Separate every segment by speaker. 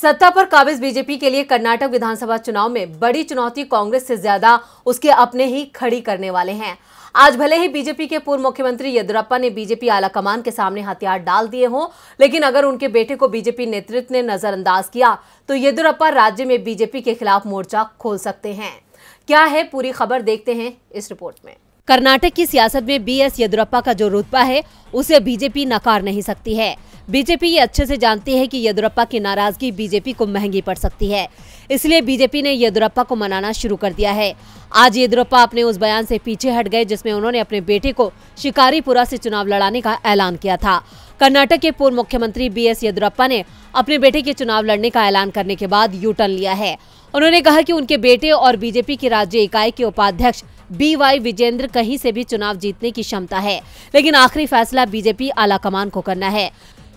Speaker 1: सत्ता पर काबिज बीजेपी के लिए कर्नाटक विधानसभा चुनाव में बड़ी चुनौती कांग्रेस से ज्यादा उसके अपने ही खड़ी करने वाले हैं आज भले ही बीजेपी के पूर्व मुख्यमंत्री येदुरप्पा ने बीजेपी आलाकमान के सामने हथियार डाल दिए हों लेकिन अगर उनके बेटे को बीजेपी नेतृत्व ने नजरअंदाज किया तो येदुरप्पा राज्य में बीजेपी के खिलाफ मोर्चा खोल सकते हैं क्या है पूरी खबर देखते हैं इस रिपोर्ट में कर्नाटक की सियासत में बी एस येदुरप्पा का जो रुतबा है उसे बीजेपी नकार नहीं सकती है बीजेपी ये अच्छे से जानती है कि येदुरप्पा की नाराजगी बीजेपी को महंगी पड़ सकती है इसलिए बीजेपी ने येदुरप्पा को मनाना शुरू कर दिया है आज येदुरप्पा अपने उस बयान से पीछे हट गए जिसमें उन्होंने अपने बेटे को शिकारीपुरा से चुनाव लड़ाने का ऐलान किया था कर्नाटक के पूर्व मुख्यमंत्री बी एस येदुरप्पा ने अपने बेटे के चुनाव लड़ने का ऐलान करने के बाद यू टर्न लिया है उन्होंने कहा की उनके बेटे और बीजेपी की राज्य इकाई के उपाध्यक्ष बीवाई विजेंद्र कहीं से भी चुनाव जीतने की क्षमता है लेकिन आखिरी फैसला बीजेपी आलाकमान को करना है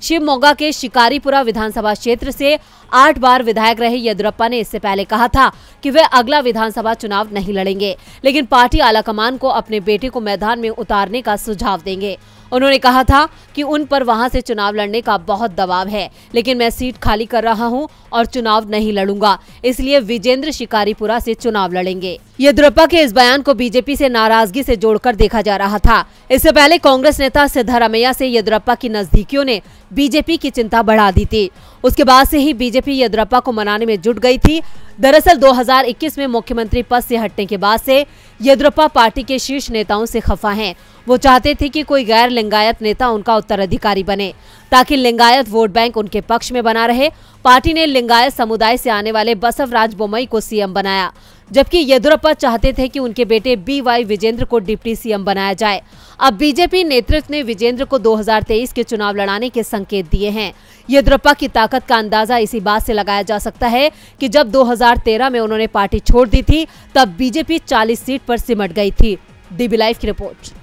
Speaker 1: शिव मोगा के शिकारीपुरा विधानसभा क्षेत्र से आठ बार विधायक रहे येदुरप्पा ने इससे पहले कहा था कि वे अगला विधानसभा चुनाव नहीं लड़ेंगे लेकिन पार्टी आलाकमान को अपने बेटे को मैदान में उतारने का सुझाव देंगे उन्होंने कहा था कि उन पर वहां से चुनाव लड़ने का बहुत दबाव है लेकिन मैं सीट खाली कर रहा हूं और चुनाव नहीं लड़ूंगा इसलिए विजेंद्र शिकारीपुरा से चुनाव लड़ेंगे येदुरप्पा के इस बयान को बीजेपी से नाराजगी से जोड़कर देखा जा रहा था इससे पहले कांग्रेस नेता सिद्धारमैया से येदुरप्पा की नजदीकियों ने बीजेपी की चिंता बढ़ा दी थी उसके बाद से ही बीजेपी येदुरप्पा को मनाने में जुट गई थी दरअसल 2021 में मुख्यमंत्री पद से हटने के बाद से येद्रप्पा पार्टी के शीर्ष नेताओं से खफा हैं वो चाहते थे कि कोई गैर लिंगायत नेता उनका उत्तराधिकारी बने ताकि लिंगायत वोट बैंक उनके पक्ष में बना रहे पार्टी ने लिंगायत समुदाय से आने वाले बसवराज बोमई को सीएम बनाया जबकि येदुरप्पा चाहते थे कि उनके बेटे बी वाई विजेंद्र को डिप्टी सीएम बनाया जाए अब बीजेपी नेतृत्व ने विजेंद्र को 2023 के चुनाव लड़ाने के संकेत दिए हैं येदुरप्पा की ताकत का अंदाजा इसी बात से लगाया जा सकता है कि जब 2013 में उन्होंने पार्टी छोड़ दी थी तब बीजेपी 40 सीट पर सिमट गई थी डीबी लाइव की रिपोर्ट